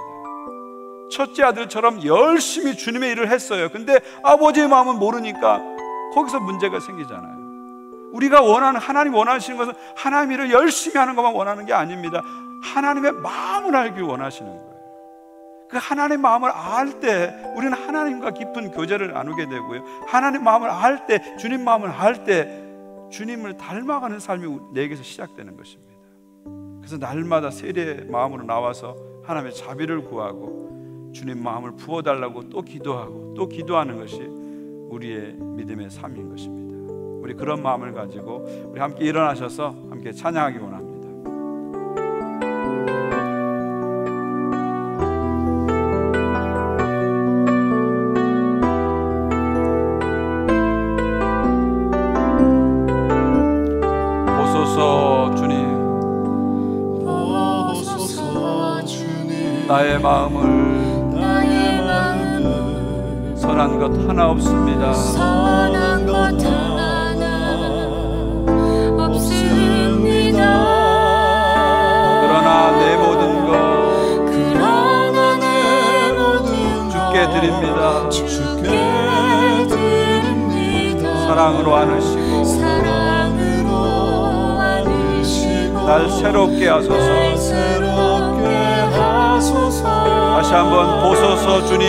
첫째 아들처럼 열심히 주님의 일을 했어요. 근데 아버지의 마음은 모르니까 거기서 문제가 생기잖아요. 우리가 원하는 하나님 원하시는 것은 하나님 일을 열심히 하는 것만 원하는 게 아닙니다. 하나님의 마음을 알기 원하시는 거예요. 그 하나님 마음을 알 때 우리는 하나님과 깊은 교제를 나누게 되고요. 하나님 마음을 알 때 주님 마음을 알때 주님을 닮아가는 삶이 내게서 시작되는 것입니다. 그래서 날마다 세례의 마음으로 나와서 하나님의 자비를 구하고 주님 마음을 부어달라고 또 기도하고 또 기도하는 것이 우리의 믿음의 삶인 것입니다. 우리 그런 마음을 가지고 우리 함께 일어나셔서 함께 찬양하기 원합니다.
나의 마음을, 나의 마음을
선한 것 하나 없습니다. 선한
것 하나 없습니다.
그러나 내 모든 것 그러나 내 모든 주께 드립니다. 주께
드립니다.
사랑으로 안으시고
사랑으로 안으시고
날 새롭게 하소서.
다시
한번 보소서 주님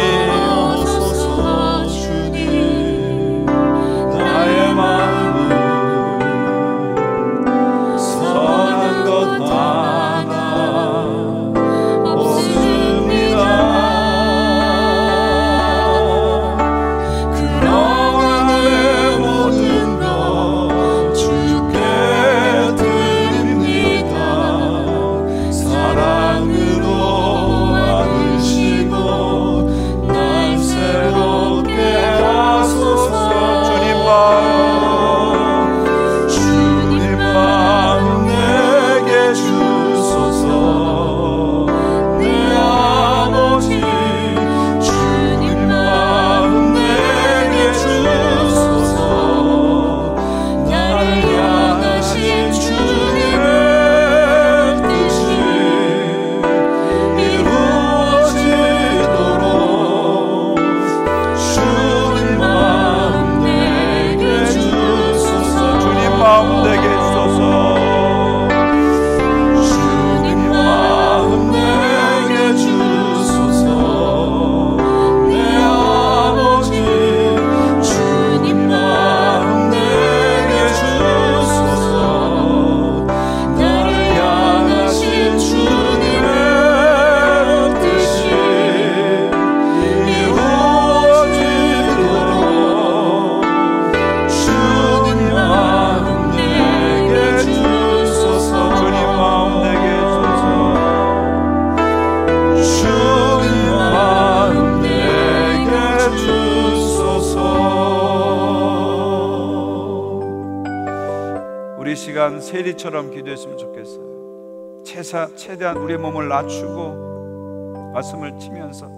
최대한 우리의 몸을 낮추고 가슴을 치면서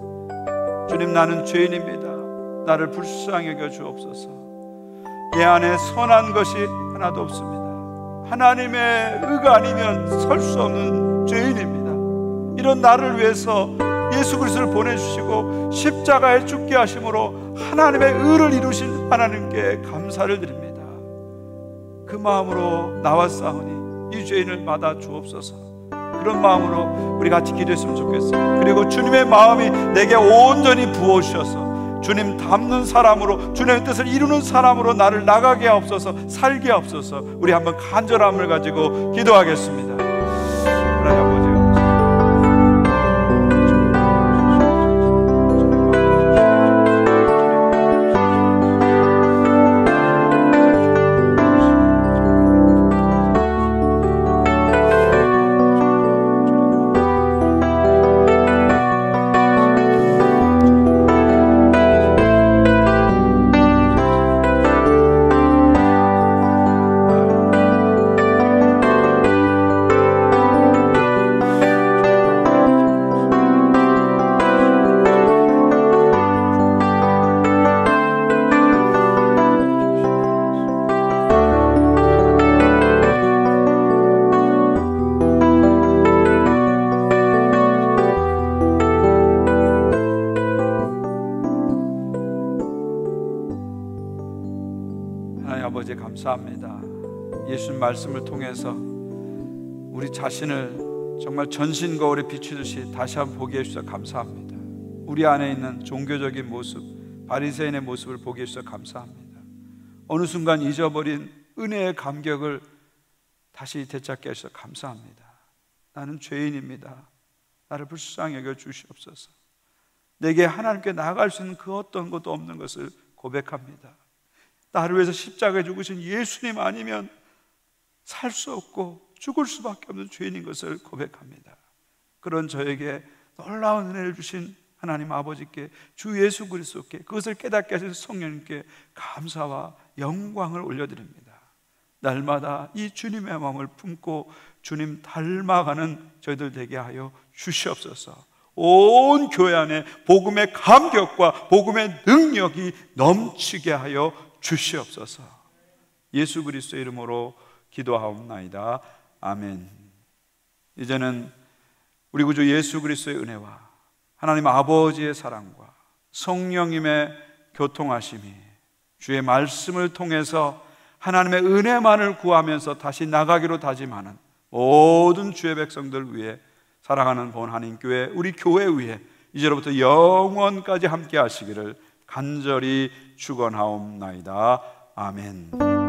주님 나는 죄인입니다. 나를 불쌍히 여겨주옵소서. 내 안에 선한 것이 하나도 없습니다. 하나님의 의가 아니면 설 수 없는 죄인입니다. 이런 나를 위해서 예수 그리스도를 보내주시고 십자가에 죽게 하심으로 하나님의 의를 이루신 하나님께 감사를 드립니다. 그 마음으로 나와 싸우니 이 죄인을 받아 주옵소서. 그런 마음으로 우리 같이 기도했으면 좋겠어요. 그리고 주님의 마음이 내게 온전히 부어주셔서 주님 닮는 사람으로 주님의 뜻을 이루는 사람으로 나를 나가게 하옵서 살게 하옵서 우리 한번 간절함을 가지고 기도하겠습니다. 말씀을 통해서 우리 자신을 정말 전신 거울에 비추듯이 다시 한번 보게 해주셔서 감사합니다. 우리 안에 있는 종교적인 모습, 바리새인의 모습을 보게 해주셔서 감사합니다. 어느 순간 잊어버린 은혜의 감격을 다시 되찾게 해주셔서 감사합니다. 나는 죄인입니다. 나를 불쌍히 여겨 주시옵소서. 내게 하나님께 나아갈 수 있는 그 어떤 것도 없는 것을 고백합니다. 나를 위해서 십자가에 죽으신 예수님 아니면 살수 없고 죽을 수밖에 없는 죄인인 것을 고백합니다. 그런 저에게 놀라운 은혜를 주신 하나님 아버지께 주 예수 그리스도께 그것을 깨닫게 하신 성령님께 감사와 영광을 올려드립니다. 날마다 이 주님의 마음을 품고 주님 닮아가는 저희들 되게 하여 주시옵소서. 온 교회 안에 복음의 감격과 복음의 능력이 넘치게 하여 주시옵소서. 예수 그리스도의 이름으로 기도하옵나이다. 아멘. 이제는 우리 구주 예수 그리스도의 은혜와 하나님 아버지의 사랑과 성령님의 교통하심이 주의 말씀을 통해서 하나님의 은혜만을 구하면서 다시 나가기로 다짐하는 모든 주의 백성들 위해 사랑하는 본하나교회 우리 교회 위해 이제로부터 영원까지 함께 하시기를 간절히 축원하옵나이다. 아멘.